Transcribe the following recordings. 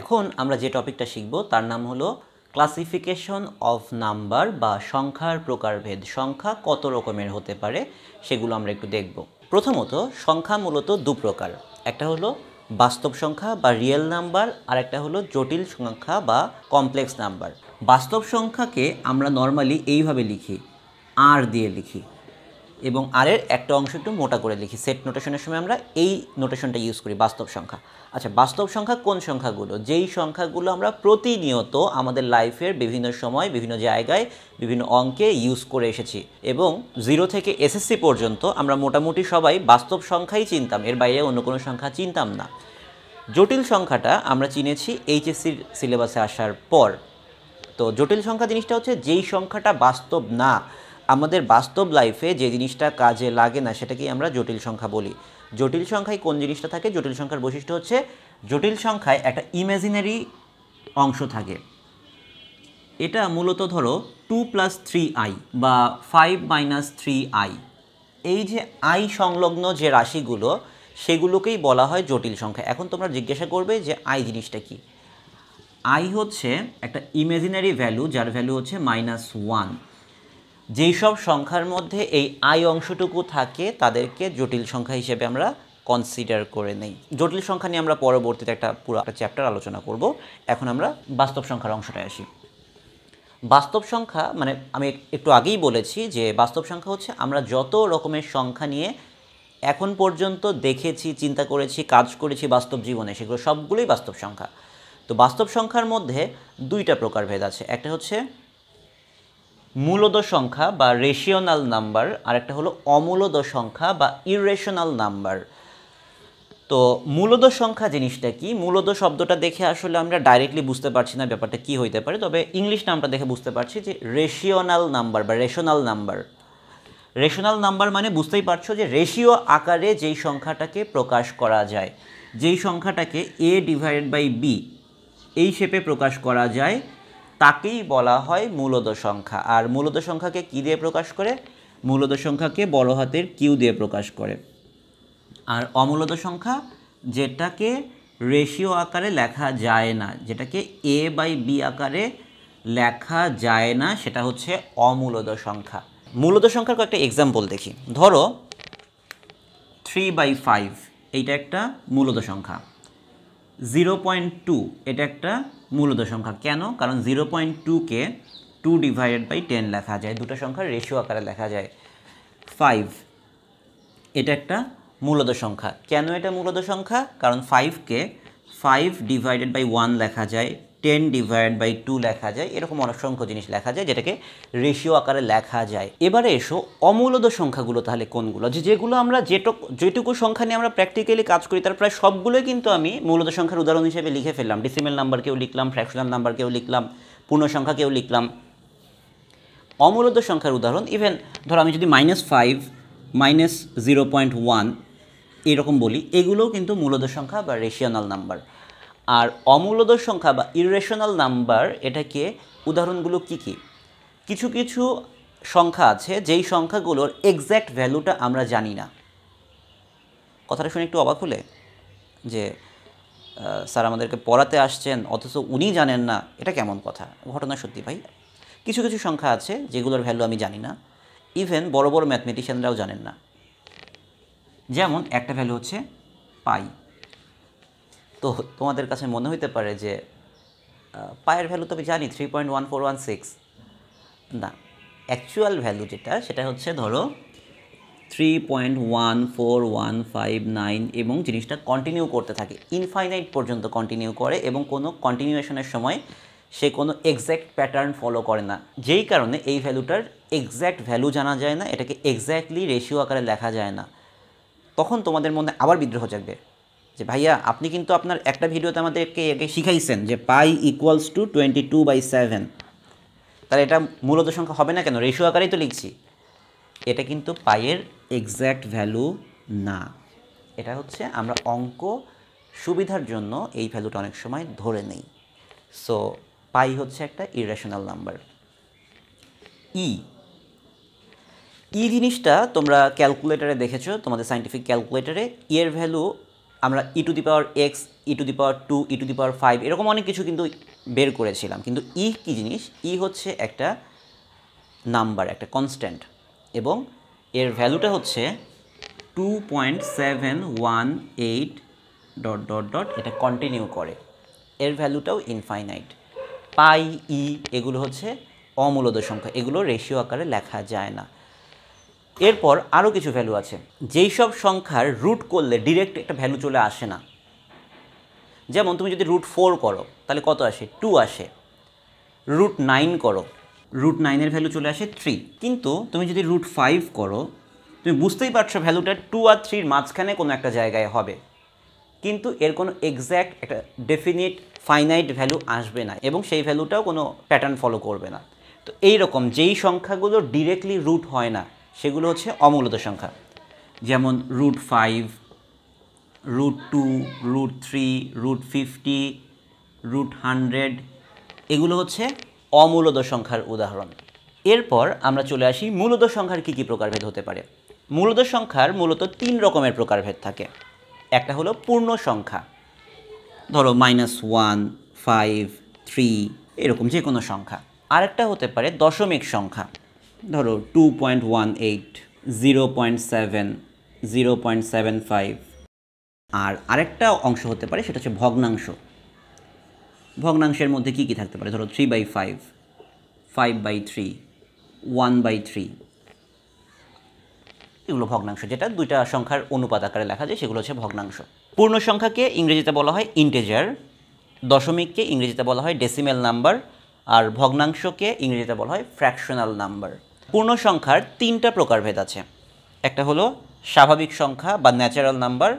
এখন আমরা যে টপিকটা শিখব তার নাম হলো ক্লাসিফিকেশন অফ নাম্বার বা সংখ্যার প্রকারভেদ সংখ্যা কত রকমের হতে পারে সেগুলো আমরা একটু দেখব প্রথমত সংখ্যা মূলত দু প্রকার একটা হলো বাস্তব সংখ্যা বা রিয়েল নাম্বার আর একটা হলো জটিল সংখ্যা বা কমপ্লেক্স নাম্বার বাস্তব সংখ্যাকে আমরা নর্মালি এইভাবে লিখি আর দিয়ে লিখি এবং আর এর একটা অংশ একটু মোটা করে লিখি সেট নোটেশনের সময় আমরা এই নোটেশনটা ইউজ করি বাস্তব সংখ্যা আচ্ছা বাস্তব সংখ্যা কোন সংখ্যাগুলো যেই সংখ্যাগুলো আমরা প্রতিনিয়ত আমাদের লাইফের বিভিন্ন সময় বিভিন্ন জায়গায় বিভিন্ন অঙ্কে ইউজ করে এসেছি এবং জিরো থেকে এসএসসি পর্যন্ত আমরা মোটামুটি সবাই বাস্তব সংখ্যাই চিনতাম এর বাইরে অন্য কোনো সংখ্যা চিনতাম না জটিল সংখ্যাটা আমরা চিনেছি এইচএসসির সিলেবাসে আসার পর তো জটিল সংখ্যা জিনিসটা হচ্ছে যেই সংখ্যাটা বাস্তব না আমাদের বাস্তব লাইফে যে জিনিসটা কাজে লাগে না সেটাকেই আমরা জটিল সংখ্যা বলি জটিল সংখ্যায় কোন জিনিসটা থাকে জটিল সংখ্যার বৈশিষ্ট্য হচ্ছে জটিল সংখ্যায় একটা ইমাজিনারি অংশ থাকে এটা মূলত ধরো টু প্লাস থ্রি আই বা ফাইভ মাইনাস থ্রি আই এই যে আই সংলগ্ন যে রাশিগুলো সেগুলোকেই বলা হয় জটিল সংখ্যা এখন তোমরা জিজ্ঞাসা করবে যে আই জিনিসটা কি আই হচ্ছে একটা ইমাজিনারি ভ্যালু যার ভ্যালু হচ্ছে মাইনাস ওয়ান যেই সব সংখ্যার মধ্যে এই আই অংশটুকু থাকে তাদেরকে জটিল সংখ্যা হিসেবে আমরা কনসিডার করে নেই জটিল সংখ্যা নিয়ে আমরা পরবর্তীতে একটা পুরো একটা চ্যাপ্টার আলোচনা করব এখন আমরা বাস্তব সংখ্যার অংশটায় আসি বাস্তব সংখ্যা মানে আমি একটু আগেই বলেছি যে বাস্তব সংখ্যা হচ্ছে আমরা যত রকমের সংখ্যা নিয়ে এখন পর্যন্ত দেখেছি চিন্তা করেছি কাজ করেছি বাস্তব জীবনে সেগুলো সবগুলোই বাস্তব সংখ্যা তো বাস্তব সংখ্যার মধ্যে দুইটা প্রকারভেদ আছে একটা হচ্ছে মূলদ সংখ্যা বা রেশিওনাল নাম্বার আরেকটা হলো অমূলদ সংখ্যা বা ইরেশনাল নাম্বার তো মূলদ সংখ্যা জিনিসটা কি মূলদ শব্দটা দেখে আসলে আমরা ডাইরেক্টলি বুঝতে পারছি না ব্যাপারটা কি হইতে পারে তবে ইংলিশ নামটা দেখে বুঝতে পারছি যে রেশিওনাল নাম্বার বা রেশনাল নাম্বার রেশনাল নাম্বার মানে বুঝতেই পারছো যে রেশিও আকারে যেই সংখ্যাটাকে প্রকাশ করা যায় যেই সংখ্যাটাকে এ ডিভাইডেড বাই বি এই শেপে প্রকাশ করা যায় তাকেই বলা হয় মূলদ সংখ্যা আর মূলদ সংখ্যাকে কী দিয়ে প্রকাশ করে মূলদ সংখ্যাকে বড় হাতের কিউ দিয়ে প্রকাশ করে আর অমূলদ সংখ্যা যেটাকে রেশিও আকারে লেখা যায় না যেটাকে এ বাই বি আকারে লেখা যায় না সেটা হচ্ছে অমূলদ সংখ্যা মূলত সংখ্যার কয়েকটা এক্সাম্পল দেখি ধরো থ্রি বাই ফাইভ এইটা একটা মূলত সংখ্যা জিরো পয়েন্ট টু এটা একটা মূলত সংখ্যা কেন কারণ জিরো পয়েন্ট টুকে টু ডিভাইডেড বাই টেন লেখা যায় দুটো সংখ্যার রেশিও আকারে লেখা যায় ফাইভ এটা একটা মূলত সংখ্যা কেন এটা মূলত সংখ্যা কারণ ফাইভকে ফাইভ ডিভাইডেড বাই ওয়ান লেখা যায় টেন ডিভাইড বাই টু লেখা যায় এরকম অসংখ্য জিনিস লেখা যায় যেটাকে রেশিও আকারে লেখা যায় এবারে এসো অমূলদ সংখ্যাগুলো তাহলে কোনগুলো যে যেগুলো আমরা যেটুক যেটুকু সংখ্যা নিয়ে আমরা প্র্যাকটিক্যালি কাজ করি তার প্রায় সবগুলোই কিন্তু আমি মূলত সংখ্যার উদাহরণ হিসেবে লিখে ফেললাম ডিসিমেল নাম্বারকেও লিখলাম ফ্র্যাকশনাল নাম্বারকেও লিখলাম পূর্ণ কেউ লিখলাম অমূলত সংখ্যার উদাহরণ ইভেন ধরো আমি যদি minus five minus zero point one এরকম বলি এগুলোও কিন্তু মূলত সংখ্যা বা রেশিয়ানাল নাম্বার আর অমূলদ সংখ্যা বা ইরেশনাল নাম্বার এটাকে উদাহরণগুলো কি কি কিছু কিছু সংখ্যা আছে যেই সংখ্যাগুলোর এক্স্যাক্ট ভ্যালুটা আমরা জানি না কথাটা শুনে একটু অবাক হলে যে স্যার আমাদেরকে পড়াতে আসছেন অথচ উনি জানেন না এটা কেমন কথা ঘটনা সত্যি ভাই কিছু কিছু সংখ্যা আছে যেগুলোর ভ্যালু আমি জানি না ইভেন বড় বড় ম্যাথমেটিশিয়ানরাও জানেন না যেমন একটা ভ্যালু হচ্ছে পাই তো তোমাদের কাছে মনে হইতে পারে যে পায়ের ভ্যালু তো আমি জানি three point one four one six না অ্যাকচুয়াল ভ্যালু যেটা সেটা হচ্ছে ধরো three point one four one five nine এবং জিনিসটা কন্টিনিউ করতে থাকে ইনফাইনাইট পর্যন্ত কন্টিনিউ করে এবং কোনো কন্টিনিউয়েশনের সময় সে কোনো এক্স্যাক্ট প্যাটার্ন ফলো করে না যেই কারণে এই ভ্যালুটার এক্স্যাক্ট ভ্যালু জানা যায় না এটাকে এক্স্যাক্টলি রেশিও আকারে লেখা যায় না তখন তোমাদের মনে আবার বিদ্রোহ জাগবে যে ভাইয়া আপনি কিন্তু আপনার একটা ভিডিওতে আমাদেরকে একে শিখাইছেন যে pi equals to twenty two by seven তাহলে এটা মূলত সংখ্যা হবে না কেন রেশিও আকারেই তো লিখছি এটা কিন্তু পায়ের এক্স্যাক্ট ভ্যালু না এটা হচ্ছে আমরা অঙ্ক সুবিধার জন্য এই ভ্যালুটা অনেক সময় ধরে নেই সো পাই হচ্ছে একটা ইরেশনাল নাম্বার ই ই জিনিসটা তোমরা ক্যালকুলেটারে দেখেছো তোমাদের সাইন্টিফিক ক্যালকুলেটারে ইয়ের ভ্যালু আমরা e to the power x e to the power two e to the power five এরকম অনেক কিছু কিন্তু বের করেছিলাম কিন্তু ই e কী জিনিস ই e হচ্ছে একটা নাম্বার একটা কনস্ট্যান্ট এবং এর ভ্যালুটা হচ্ছে two point seven one eight dot dot dot এটা কন্টিনিউ করে এর ভ্যালুটাও ইনফাইনাইট পাই ই এগুলো হচ্ছে অমূলদ সংখ্যা এগুলো রেশিও আকারে লেখা যায় না এরপর আরও কিছু ভ্যালু আছে যেই সব সংখ্যার রুট করলে ডিরেক্ট একটা ভ্যালু চলে আসে না যেমন তুমি যদি রুট ফোর করো তাহলে কত আসে টু আসে রুট নাইন করো রুট নাইনের ভ্যালু চলে আসে থ্রি কিন্তু তুমি যদি রুট ফাইভ করো তুমি বুঝতেই পারছো ভ্যালুটা টু আর থ্রির মাঝখানে কোনো একটা জায়গায় হবে কিন্তু এর কোনো এক্স্যাক্ট একটা ডেফিনিট ফাইনাইট ভ্যালু আসবে না এবং সেই ভ্যালুটাও কোনো প্যাটার্ন ফলো করবে না তো এই রকম যেই সংখ্যাগুলো ডিরেক্টলি রুট হয় না সেগুলো হচ্ছে অমূলত সংখ্যা যেমন root five root two root three root fifty root hundred এগুলো হচ্ছে অমূলত সংখ্যার উদাহরণ এরপর আমরা চলে আসি মূলত সংখ্যার কী কী প্রকারভেদ হতে পারে মূলত সংখ্যার মূলত তিন রকমের প্রকারভেদ থাকে একটা হলো পূর্ণ সংখ্যা ধরো মাইনাস ওয়ান ফাইভ থ্রি এরকম যে কোনো সংখ্যা আরেকটা হতে পারে দশমিক সংখ্যা ধরো two point one eight zero point seven zero point seven five আর আরেকটা অংশ হতে পারে সেটা হচ্ছে ভগ্নাংশ ভগ্নাংশের মধ্যে কী কী থাকতে পারে ধরো three by five five by three one by three এগুলো ভগ্নাংশ যেটা দুইটা সংখ্যার অনুপাত আকারে লেখা যায় সেগুলো হচ্ছে ভগ্নাংশ পূর্ণ সংখ্যাকে ইংরেজিতে বলা হয় ইন্টেজার দশমিককে ইংরেজিতে বলা হয় ডেসিমেল নাম্বার আর ভগ্নাংশকে ইংরেজিতে বলা হয় ফ্র্যাকশনাল নাম্বার পূর্ণ সংখ্যার তিনটা প্রকারভেদ আছে একটা হলো স্বাভাবিক সংখ্যা বা ন্যাচারাল নাম্বার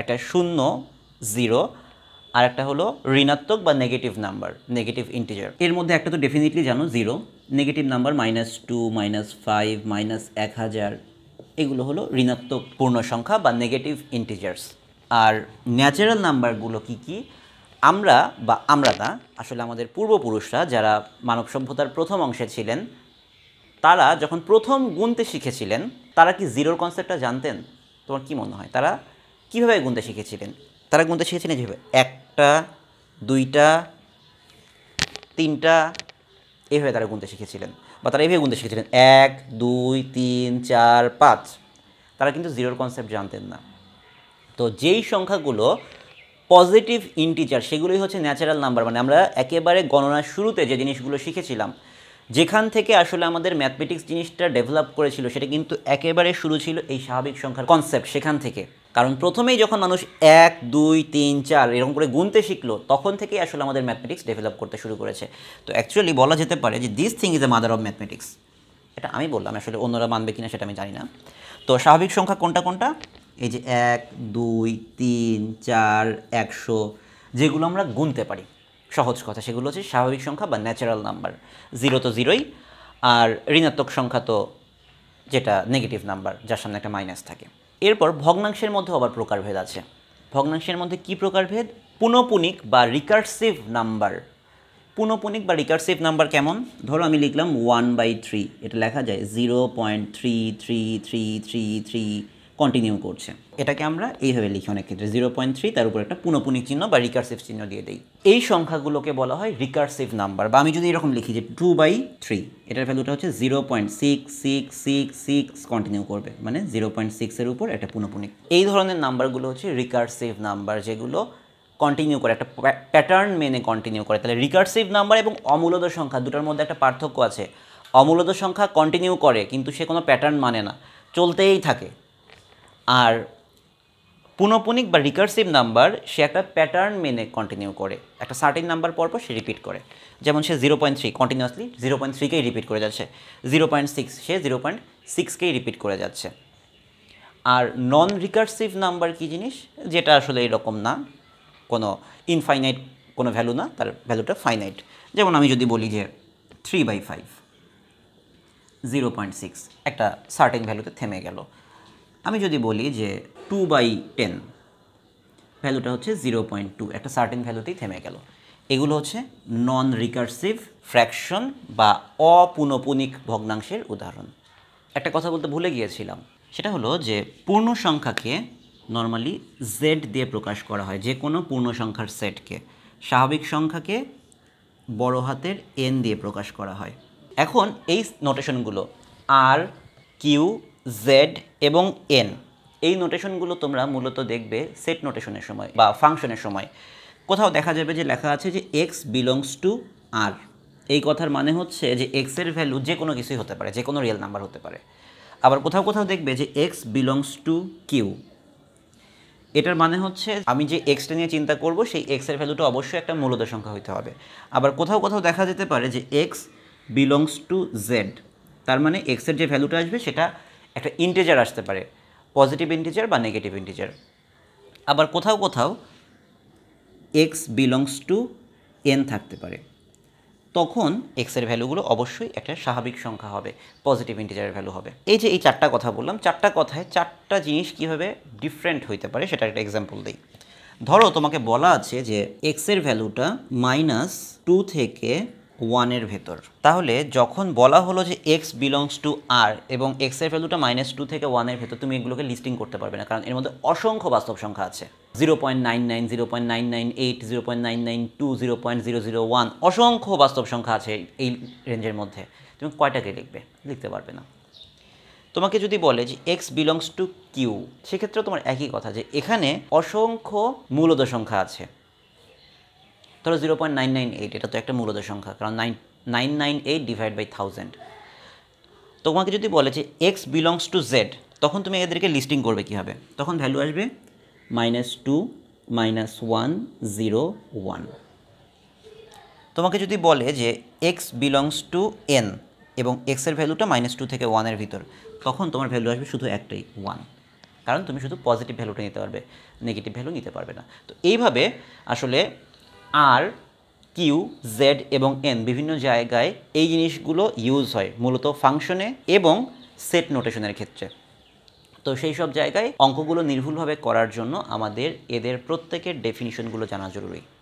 একটা শূন্য জিরো আর একটা হলো ঋণাত্মক বা নেগেটিভ নাম্বার নেগেটিভ ইন্টিজার এর মধ্যে একটা তো ডেফিনেটলি জানো zero negative number minus two minus five minus এক হাজার এগুলো হলো ঋণাত্মক পূর্ণ সংখ্যা বা নেগেটিভ ইন্টিজার্স আর ন্যাচারাল নাম্বারগুলো কি কি আমরা বা আমরা না আসলে আমাদের পূর্বপুরুষরা যারা মানব সভ্যতার প্রথম অংশে ছিলেন তারা যখন প্রথম গুনতে শিখেছিলেন তারা কি জিরোর কনসেপ্টটা জানতেন তোমার কি মনে হয় তারা কিভাবে গুনতে শিখেছিলেন তারা গুনতে শিখেছিলেন যেভাবে একটা দুইটা তিনটা এভাবে তারা গুনতে শিখেছিলেন বা তারা এভাবে গুনতে শিখেছিলেন এক দুই তিন চার পাঁচ তারা কিন্তু জিরোর কনসেপ্ট জানতেন না তো যেই সংখ্যাগুলো পজিটিভ ইন্টিজার সেগুলোই হচ্ছে ন্যাচারাল নাম্বার মানে আমরা একেবারে গণনার শুরুতে যে জিনিসগুলো শিখেছিলাম যেখান থেকে আসলে আমাদের ম্যাথমেটিক্স জিনিসটা ডেভেলপ করেছিল সেটা কিন্তু একেবারে শুরু ছিল এই স্বাভাবিক সংখ্যার কনসেপ্ট সেখান থেকে কারণ প্রথমেই যখন মানুষ এক দুই তিন চার এরকম করে গুনতে শিখলো তখন থেকেই আসলে আমাদের ম্যাথমেটিক্স ডেভেলপ করতে শুরু করেছে তো অ্যাকচুয়ালি বলা যেতে পারে যে this thing is a mother of mathematics এটা আমি বললাম আসলে অন্যরা মানবে কিনা সেটা আমি জানি না তো স্বাভাবিক সংখ্যা কোনটা কোনটা এই যে এক দুই তিন চার একশো যেগুলো আমরা গুনতে পারি সহজ কথা সেগুলো হচ্ছে স্বাভাবিক সংখ্যা বা ন্যাচারাল নাম্বার জিরো তো জিরোই আর ঋণাত্মক সংখ্যা তো যেটা নেগেটিভ নাম্বার যার সামনে একটা মাইনাস থাকে এরপর ভগ্নাংশের মধ্যে আবার প্রকারভেদ আছে ভগ্নাংশের মধ্যে কী প্রকারভেদ পুনঃপুনিক বা রিকার্সিভ নাম্বার পুনপুনিক বা রিকার্সিভ নাম্বার কেমন ধরো আমি লিখলাম ওয়ান বাই থ্রি এটা লেখা যায় zero point three three three three three continue করছে এটাকে আমরা এইভাবে লিখি অনেক ক্ষেত্রে জিরো পয়েন্ট থ্রি তার উপর একটা পুনঃপুনি চিহ্ন বা রিকার্সিভ চিহ্ন দিয়ে দিই এই সংখ্যাগুলোকে বলা হয় রিকার্সিভ নাম্বার বা আমি যদি এরকম লিখি যে টু বাই থ্রি এটার ভ্যালুটা হচ্ছে zero point six six six six continue করবে মানে জিরো পয়েন্ট সিক্সের উপর একটা পুনঃপুনিক এই ধরনের নাম্বারগুলো হচ্ছে রিকার্সিভ নাম্বার যেগুলো কন্টিনিউ করে একটা প্যাটার্ন মেনে কন্টিনিউ করে তাহলে রিকার্সিভ নাম্বার এবং অমূলদ সংখ্যা দুটার মধ্যে একটা পার্থক্য আছে অমূলদ সংখ্যা কন্টিনিউ করে কিন্তু সে কোনো প্যাটার্ন মানে না চলতেই থাকে আর পুনপুনিক বা রিকার্সিভ নাম্বার সে একটা প্যাটার্ন মেনে কন্টিনিউ করে একটা সার্টিন নাম্বার পরপর সে রিপিট করে যেমন সে zero point three continuously zero point থ্রিকেই রিপিট করে যাচ্ছে জিরো পয়েন্ট সিক্স সে জিরো পয়েন্ট সিক্সকেই রিপিট করে যাচ্ছে আর নন রিকার্সিভ নাম্বার কি জিনিস যেটা আসলে এরকম না কোনো ইনফাইনাইট কোনো ভ্যালু না তার ভ্যালুটা ফাইনাইট যেমন আমি যদি বলি যে three by five zero point six একটা সার্টেন ভ্যালুতে থেমে গেল আমি যদি বলি যে টু বাই টেন ভ্যালুটা হচ্ছে জিরো পয়েন্ট টু একটা সার্টেন ভ্যালুতেই থেমে গেল এগুলো হচ্ছে নন রিকার্সিভ ফ্র্যাকশন বা অপুনপুনিক ভগ্নাংশের উদাহরণ একটা কথা বলতে ভুলে গিয়েছিলাম সেটা হলো যে পূর্ণ সংখ্যাকে নর্মালি জেড দিয়ে প্রকাশ করা হয় যে কোনো পূর্ণ সংখ্যার সেটকে স্বাভাবিক সংখ্যাকে বড় হাতের এন দিয়ে প্রকাশ করা হয় এখন এই নোটেশনগুলো আর কিউ জেড এবং এন এই নোটেশনগুলো তোমরা মূলত দেখবে সেট নোটেশনের সময় বা ফাংশনের সময় কোথাও দেখা যাবে যে লেখা আছে যে এক্স বিলংস টু আর এই কথার মানে হচ্ছে যে এক্সের ভ্যালু যে কোনো কিছুই হতে পারে যে কোনো রিয়েল নাম্বার হতে পারে আবার কোথাও কোথাও দেখবে যে এক্স বিলংস টু কিউ এটার মানে হচ্ছে আমি যে এক্সটা নিয়ে চিন্তা করব সেই এক্সের ভ্যালুটা অবশ্যই একটা মূলত সংখ্যা হইতে হবে আবার কোথাও কোথাও দেখা যেতে পারে যে এক্স বিলংস টু জেড তার মানে এক্সের যে ভ্যালুটা আসবে সেটা একটা ইন্টিজার আসতে পারে পজিটিভ ইন্টিজার বা নেগেটিভ ইন্টিজার আবার কোথাও কোথাও এক্স বিলংস টু এন থাকতে পারে তখন এক্সের ভ্যালুগুলো অবশ্যই একটা স্বাভাবিক সংখ্যা হবে পজিটিভ ইন্টিজারের ভ্যালু হবে এই যে এই চারটা কথা বললাম চারটা কথায় চারটা জিনিস কিভাবে ডিফারেন্ট হইতে পারে সেটা একটা এক্সাম্পল দিই ধরো তোমাকে বলা আছে যে এক্সের ভ্যালুটা মাইনাস টু থেকে ওয়ানের ভেতর তাহলে যখন বলা হলো যে এক্স বিলংস টু আর এবং এক্সের ভ্যালুটা মাইনাস টু থেকে ওয়ানের ভেতর তুমি এগুলোকে লিস্টিং করতে পারবে না কারণ এর মধ্যে অসংখ্য বাস্তব সংখ্যা আছে zero point nine nine zero point nine nine eight zero point nine nine two zero point zero zero one অসংখ্য বাস্তব সংখ্যা আছে এই রেঞ্জের মধ্যে তুমি কয়টাকে লিখবে লিখতে পারবে না তোমাকে যদি বলে যে এক্স বিলংস টু কিউ সেক্ষেত্রে তোমার একই কথা যে এখানে অসংখ্য মূলত সংখ্যা আছে ধরো zero point nine nine eight এটা তো একটা মূলত সংখ্যা কারণ nine nine nine eight divide by thousand তোমাকে যদি বলে যে এক্স বিলংস টু জেড তখন তুমি এদেরকে লিস্টিং করবে কীভাবে তখন ভ্যালু আসবে minus two minus one zero one তোমাকে যদি বলে যে এক্স বিলংস টু এন এবং এক্সের ভ্যালুটা মাইনাস টু থেকে ওয়ানের ভিতর তখন তোমার ভ্যালু আসবে শুধু একটাই ওয়ান কারণ তুমি শুধু পজিটিভ ভ্যালুটা নিতে পারবে নেগেটিভ ভ্যালু নিতে পারবে না তো এইভাবে আসলে আর কিউ জেড এবং এন বিভিন্ন জায়গায় এই জিনিসগুলো ইউজ হয় মূলত ফাংশনে এবং সেট নোটেশনের ক্ষেত্রে তো সেই সব জায়গায় অঙ্কগুলো নির্ভুলভাবে করার জন্য আমাদের এদের প্রত্যেকের ডেফিনিশনগুলো জানা জরুরি